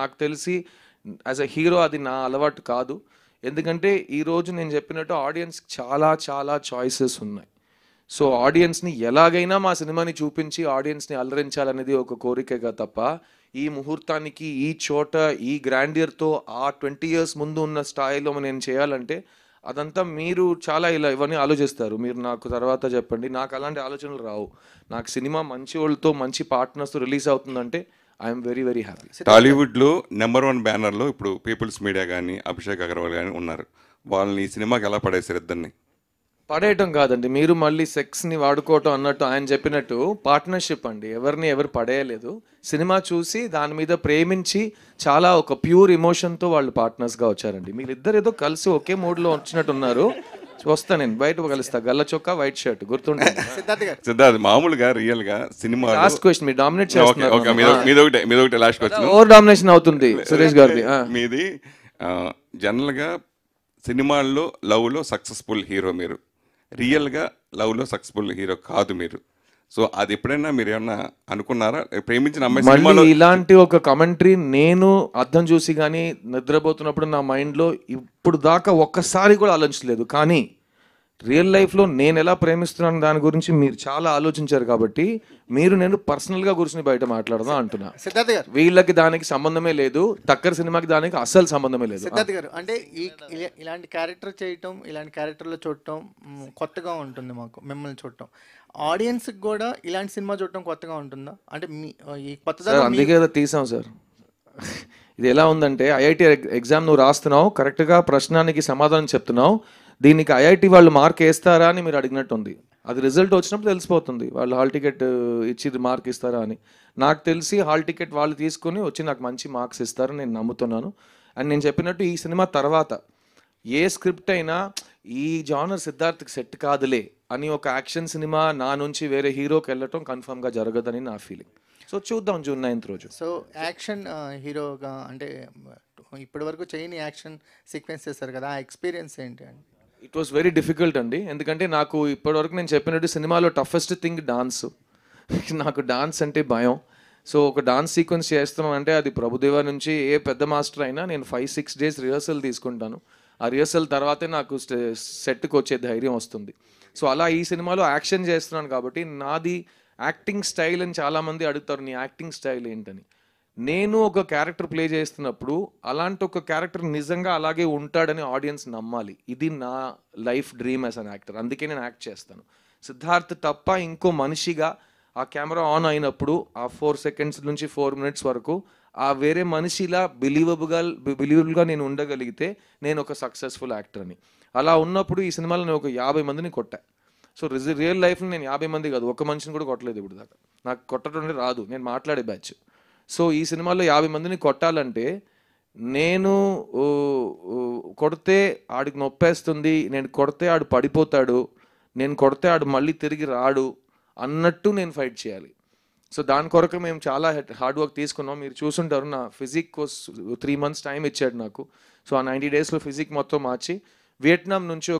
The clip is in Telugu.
నాకు తెలిసి యాజ్ అ హీరో అది నా అలవాటు కాదు ఎందుకంటే ఈరోజు నేను చెప్పినట్టు ఆడియన్స్ చాలా చాలా చాయిసెస్ ఉన్నాయి సో ఆడియన్స్ని ఎలాగైనా మా సినిమాని చూపించి ఆడియన్స్ని అలరించాలనేది ఒక కోరికగా తప్ప ఈ ముహూర్తానికి ఈ చోట ఈ గ్రాండియర్తో ఆ ట్వంటీ ఇయర్స్ ముందు ఉన్న స్థాయిలో నేను చేయాలంటే అదంతా మీరు చాలా ఇలా ఇవన్నీ ఆలోచిస్తారు మీరు నాకు తర్వాత చెప్పండి నాకు అలాంటి ఆలోచనలు రావు నాకు సినిమా మంచి వాళ్ళతో మంచి పార్ట్నర్స్తో రిలీజ్ అవుతుందంటే ఐఎమ్ వెరీ వెరీ హ్యాపీ టాలీవుడ్లో నెంబర్ వన్ బ్యానర్లో ఇప్పుడు పీపుల్స్ మీడియా కానీ అభిషేక్ అగర్వాల్ కానీ ఉన్నారు వాళ్ళని ఈ సినిమాకి ఎలా పడేసారు ఇద్దరిని పడేయటం కాదండి మీరు మళ్ళీ సెక్స్ని వాడుకోవటం అన్నట్టు ఆయన చెప్పినట్టు పార్ట్నర్షిప్ అండి ఎవరిని ఎవరు పడేయలేదు సినిమా చూసి దాని మీద ప్రేమించి చాలా ఒక ప్యూర్ ఇమోషన్తో వాళ్ళు పార్ట్నర్స్గా వచ్చారండి ఇద్దరు ఏదో కలిసి ఒకే మూడ్లో వచ్చినట్టున్నారు వస్తా నేను బయట కలుస్తా గల్ల చొక్క వైట్ షర్ట్ గుర్తుండే సిద్ధార్థ్ మామూలుగా రియల్ గా సినిమా లాస్ట్ క్వశ్చన్ మీరు డామినేట్ చేస్తున్నారు లాస్ట్ క్వశ్చన్ ఓవర్ డామినేషన్ అవుతుంది సురేష్ గారిది మీది జనరల్ గా సినిమాల్లో లవ్ లో సక్సెస్ఫుల్ హీరో మీరు రియల్ గా లవ్ లో సక్సెస్ఫుల్ హీరో కాదు మీరు సో అది ఎప్పుడైనా మీరు ఏమన్నా అనుకున్నారా ప్రేమించిన అమ్మాయి ఇలాంటి ఒక కమెంటరీ నేను అర్థం చూసి కానీ నిద్రపోతున్నప్పుడు నా మైండ్లో ఇప్పుడు దాకా ఒక్కసారి కూడా ఆలోచించలేదు కానీ రియల్ లైఫ్లో నేను ఎలా ప్రేమిస్తున్నాను దాని గురించి మీరు చాలా ఆలోచించారు కాబట్టి మీరు నేను పర్సనల్గా కూర్చుని బయట మాట్లాడదాం అంటున్నా సిద్ధార్థ గారు వీళ్ళకి దానికి సంబంధమే లేదు టక్కర్ సినిమాకి దానికి అస్సలు సంబంధమే లేదు సిద్ధార్థ గారు అంటే ఈ ఇలాంటి క్యారెక్టర్ చేయటం ఇలాంటి క్యారెక్టర్లో చూడటం కొత్తగా ఉంటుంది మాకు మిమ్మల్ని చూడటం ఆడియన్స్కి కూడా ఇలాంటి సినిమా చూడటం కొత్తగా ఉంటుందా అంటే మీ ఈ కొత్తదా అందుకే తీసాం సార్ ఇది ఎలా ఉందంటే ఐఐటి ఎగ్జామ్ నువ్వు రాస్తున్నావు కరెక్ట్గా ప్రశ్నానికి సమాధానం చెప్తున్నావు దీనికి ఐఐటి వాళ్ళు మార్క్ వేస్తారా అని మీరు అడిగినట్టుంది అది రిజల్ట్ వచ్చినప్పుడు తెలిసిపోతుంది వాళ్ళు హాల్ టికెట్ ఇచ్చి మార్క్ ఇస్తారా అని నాకు తెలిసి హాల్ టికెట్ వాళ్ళు తీసుకొని వచ్చి నాకు మంచి మార్క్స్ ఇస్తారని నేను నమ్ముతున్నాను అండ్ నేను చెప్పినట్టు ఈ సినిమా తర్వాత ఏ స్క్రిప్ట్ అయినా ఈ జానర్ సిద్ధార్థ్కి సెట్ కాదులే అని ఒక యాక్షన్ సినిమా నా నుంచి వేరే హీరోకి వెళ్ళటం కన్ఫర్మ్గా జరగదని నా ఫీలింగ్ సో చూద్దాం జూన్ నైన్త్ రోజు సో యాక్షన్ హీరోగా అంటే ఇప్పటివరకు చేయని యాక్షన్ సీక్వెన్స్ చేస్తారు కదా ఆ ఎక్స్పీరియన్స్ ఏంటి అండి ఇట్ వాస్ వెరీ డిఫికల్ట్ అండి ఎందుకంటే నాకు ఇప్పటివరకు నేను చెప్పినట్టు సినిమాలో టఫెస్ట్ థింగ్ డాన్స్ నాకు డాన్స్ అంటే భయం సో ఒక డాన్స్ సీక్వెన్స్ చేస్తున్నాను అంటే అది ప్రభుదేవ నుంచి ఏ పెద్ద మాస్టర్ అయినా నేను ఫైవ్ సిక్స్ డేస్ రిహర్సల్ తీసుకుంటాను ఆ రిహర్సల్ తర్వాతే నాకు సెట్కి వచ్చే ధైర్యం వస్తుంది సో అలా ఈ సినిమాలో యాక్షన్ చేస్తున్నాను కాబట్టి నాది యాక్టింగ్ స్టైల్ అని చాలామంది అడుగుతారు నీ యాక్టింగ్ స్టైల్ ఏంటని నేను ఒక క్యారెక్టర్ ప్లే చేస్తున్నప్పుడు అలాంటి ఒక క్యారెక్టర్ నిజంగా అలాగే ఉంటాడని ఆడియన్స్ నమ్మాలి ఇది నా life dream as an actor అందుకే నేను యాక్ట్ చేస్తాను సిద్ధార్థ్ తప్ప ఇంకో మనిషిగా ఆ కెమెరా ఆన్ అయినప్పుడు ఆ ఫోర్ సెకండ్స్ నుంచి ఫోర్ మినిట్స్ వరకు ఆ వేరే మనిషిలా బిలీవబుల్గా బిలీవబుల్గా నేను ఉండగలిగితే నేను ఒక సక్సెస్ఫుల్ యాక్టర్ని అలా ఉన్నప్పుడు ఈ సినిమాలో నేను ఒక యాభై మందిని కొట్టా సో రియల్ లైఫ్లో నేను యాభై మంది కాదు ఒక మనిషిని కూడా కొట్టలేదు ఇప్పుడు దాకా నాకు కొట్టడం రాదు నేను మాట్లాడే బ్యాచ్ సో ఈ సినిమాలో యాభై మందిని కొట్టాలంటే నేను కొడితే ఆడికి నొప్పేస్తుంది నేను కొడితే ఆడు పడిపోతాడు నేను కొడితే ఆడు మళ్ళీ తిరిగి రాడు అన్నట్టు నేను ఫైట్ చేయాలి సో దాని కొరకు మేము చాలా హార్డ్ వర్క్ తీసుకున్నాం మీరు చూసుంటారు నా physique course three months time ఇచ్చాడు నాకు సో ఆ నైంటీ డేస్లో ఫిజిక్ మొత్తం మార్చి వియట్నాం నుంచి